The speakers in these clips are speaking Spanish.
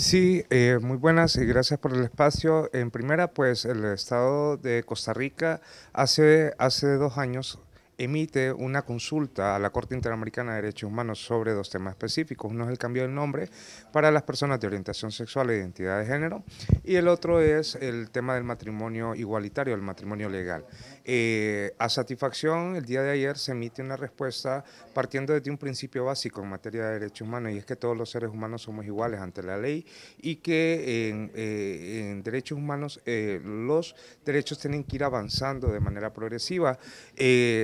Sí, eh, muy buenas y gracias por el espacio. En primera, pues el Estado de Costa Rica hace, hace dos años emite una consulta a la Corte Interamericana de Derechos Humanos sobre dos temas específicos. Uno es el cambio del nombre para las personas de orientación sexual e identidad de género y el otro es el tema del matrimonio igualitario, el matrimonio legal. Eh, a satisfacción, el día de ayer se emite una respuesta partiendo de un principio básico en materia de derechos humanos y es que todos los seres humanos somos iguales ante la ley y que en, eh, derechos humanos eh, los derechos tienen que ir avanzando de manera progresiva.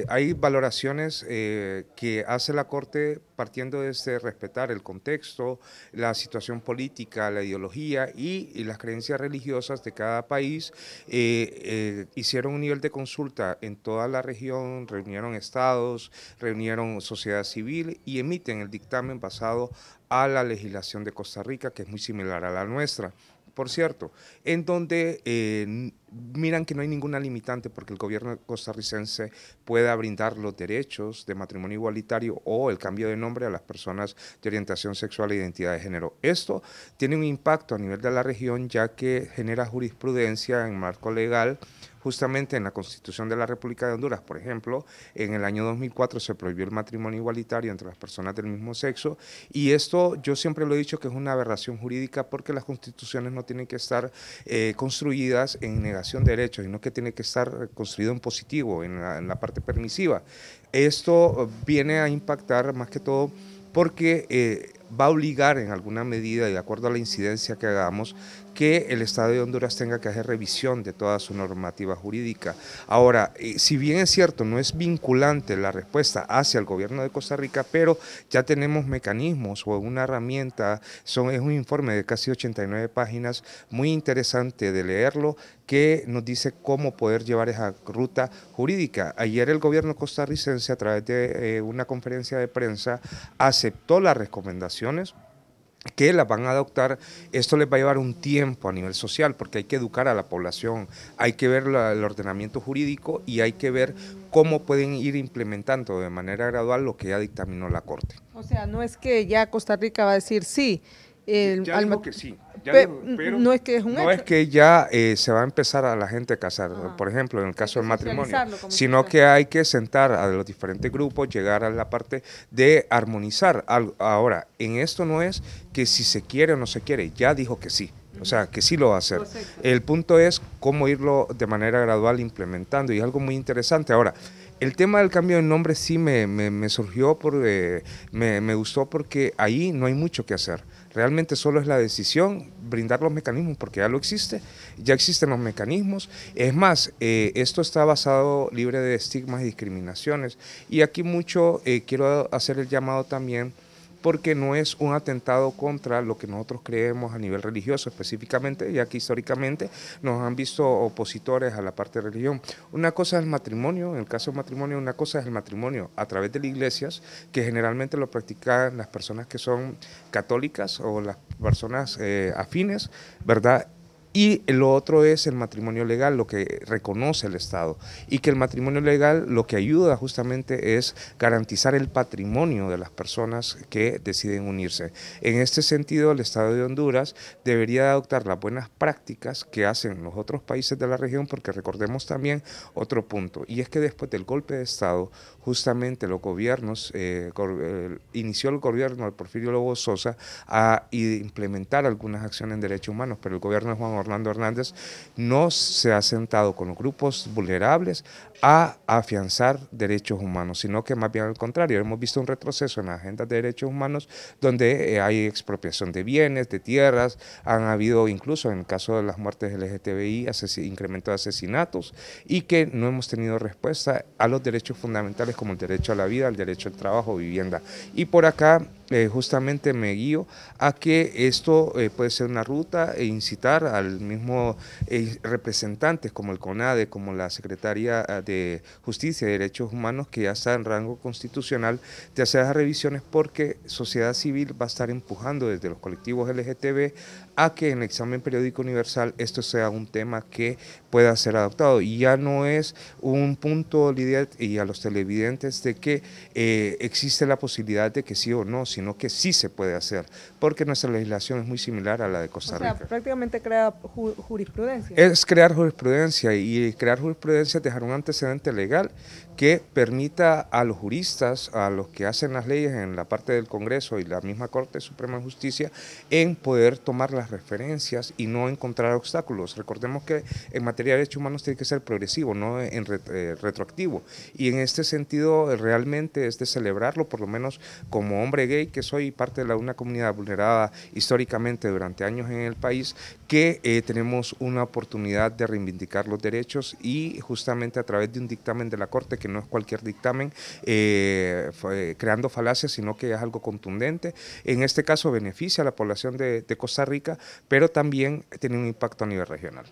hay valoraciones eh, que hace la Corte partiendo desde este respetar el contexto, la situación política, la ideología y, las creencias religiosas de cada país. Eh, eh, hicieron un nivel de consulta en toda la región, reunieron estados, reunieron sociedad civil y emiten el dictamen basado a la legislación de Costa Rica, que es muy similar a la nuestra por cierto, en donde eh, miran que no hay ninguna limitante porque el gobierno costarricense pueda brindar los derechos de matrimonio igualitario o el cambio de nombre a las personas de orientación sexual e identidad de género. Esto tiene un impacto a nivel de la región ya que genera jurisprudencia en marco legal Justamente en la Constitución de la República de Honduras, por ejemplo, en el año 2004 se prohibió el matrimonio igualitario entre las personas del mismo sexo y esto yo siempre lo he dicho que es una aberración jurídica porque las constituciones no tienen que estar eh, construidas en negación de derechos, sino que tiene que estar construido en positivo, en la, parte permisiva. Esto viene a impactar más que todo porque eh, va a obligar en alguna medida, y de acuerdo a la incidencia que hagamos, que el Estado de Honduras tenga que hacer revisión de toda su normativa jurídica. Ahora, eh, si bien es cierto, no es vinculante la respuesta hacia el gobierno de Costa Rica, pero ya tenemos mecanismos o una herramienta, son, es un informe de casi 89 páginas, muy interesante de leerlo, que nos dice cómo poder llevar esa ruta jurídica. Ayer el gobierno costarricense, a través de eh, una conferencia de prensa, aceptó las recomendaciones que las van a adoptar, esto les va a llevar un tiempo a nivel social, porque hay que educar a la población, hay que ver el ordenamiento jurídico y hay que ver cómo pueden ir implementando de manera gradual lo que ya dictaminó la Corte. O sea, no es que ya Costa Rica va a decir, sí, ya que sí. pero no es que que ya eh, se va a empezar a la gente a casar, por ejemplo, en el caso del matrimonio, sino que hay que sentar a los diferentes grupos, llegar a la parte de armonizar Ahora, en esto no es que si se quiere o no se quiere, ya dijo que sí. O sea, que sí lo va a hacer. El punto es cómo irlo de manera gradual implementando y es algo muy interesante. Ahora, el tema del cambio de nombre sí me, surgió, porque eh, me, me, gustó porque ahí no hay mucho que hacer. Realmente solo es la decisión, brindar los mecanismos, porque ya lo existe, ya existen los mecanismos. Es más, eh, esto está basado libre de estigmas y discriminaciones. Y aquí mucho eh, quiero hacer el llamado también porque no es un atentado contra lo que nosotros creemos a nivel religioso específicamente, ya que históricamente nos han visto opositores a la parte de religión. Una cosa es el matrimonio, en el caso del matrimonio, una cosa es el matrimonio a través de las iglesias, que generalmente lo practican las personas que son católicas o las personas eh, afines, ¿verdad? Y lo otro es el matrimonio legal, lo que reconoce el Estado. Y que el matrimonio legal lo que ayuda justamente es garantizar el patrimonio de las personas que deciden unirse. En este sentido, el Estado de Honduras debería adoptar las buenas prácticas que hacen los otros países de la región, porque recordemos también otro punto, y es que después del golpe de Estado, justamente los gobiernos, eh, eh, inició el gobierno de Porfirio Lobo Sosa a implementar algunas acciones en derechos humanos, pero el gobierno de Juan fernando Hernández, no se ha sentado con los grupos vulnerables a afianzar derechos humanos, sino que más bien al contrario, hemos visto un retroceso en la agenda de derechos humanos donde eh, hay expropiación de bienes, de tierras, han habido incluso en el caso de las muertes LGTBI incremento de asesinatos y que no hemos tenido respuesta a los derechos fundamentales como el derecho a la vida, el derecho al trabajo, vivienda. Y por acá eh, justamente me guío a que esto eh, puede ser una ruta e incitar al mismo eh, representante representantes como el CONADE, como la Secretaría ah, de Justicia y Derechos Humanos, que ya está en rango constitucional, de hacer las revisiones porque sociedad civil va a estar empujando desde los colectivos LGTB a que en el examen periódico universal esto sea un tema que pueda ser adoptado. Y ya no es un punto, Lidia, y a los televidentes de que eh, existe la posibilidad de que sí o no, sino que sí se puede hacer, porque nuestra legislación es muy similar a la de Costa Rica. prácticamente crea jurisprudencia. Es crear jurisprudencia y crear jurisprudencia es dejar un antecedente legal que permita a los juristas, a los que hacen las leyes en la parte del Congreso y la misma Corte Suprema de Justicia, en poder tomar las referencias y no encontrar obstáculos. Recordemos que en materia de derechos humanos tiene que ser progresivo, no en eh, retroactivo. Y en este sentido realmente es de celebrarlo, por lo menos como hombre gay que soy parte de una comunidad vulnerada históricamente durante años en el país, que eh, tenemos una oportunidad de reivindicar los derechos y justamente a través de un dictamen de la Corte que no es cualquier dictamen eh, creando falacias, sino que es algo contundente. En este caso beneficia a la población de Costa Rica, pero también tiene un impacto a nivel regional.